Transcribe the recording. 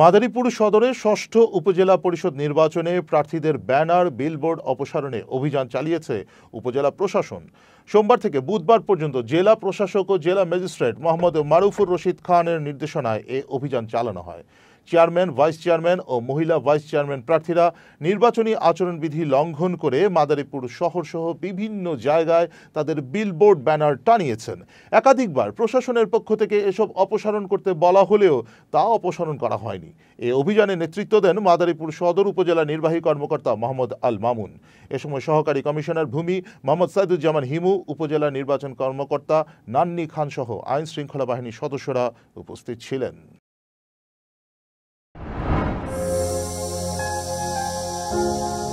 মাদারীপুর সদরে ষষ্ঠ উপজেলা পরিষদ নির্বাচনে প্রার্থীদের ব্যানার বিলবোর্ড অপসারণে অভিযান চালিয়েছে উপজেলা প্রশাসন সোমবার থেকে বুধবার পর্যন্ত জেলা প্রশাসক ও জেলা ম্যাজিস্ট্রেট মোহাম্মদ মারুফুর রশিদ খানের নির্দেশনায় এ অভিযান চালানো হয় চেয়ারম্যান ভাইস চেয়ারম্যান ও মহিলা ভাইস চেয়ারম্যান প্রার্থীরা নির্বাচনী আচরণবিধি লঙ্ঘন করে মাদারীপুর শহরসহ বিভিন্ন জায়গায় তাদের বিলবোর্ড ব্যানার টানিয়েছেন একাধিকবার প্রশাসনের পক্ষ থেকে এসব অপসারণ করতে বলা হলেও তা অপসারণ করা হয়নি এ অভিযানে নেতৃত্ব দেন মাদারীপুর সদর উপজেলা নির্বাহী কর্মকর্তা মোহাম্মদ আল মামুন এ সময় সহকারী কমিশনার ভূমি মোহাম্মদ সাইদুজ্জামান হিমু উপজেলা নির্বাচন কর্মকর্তা নান্নি খান সহ আইন শৃঙ্খলা বাহিনীর সদস্যরা উপস্থিত ছিলেন Música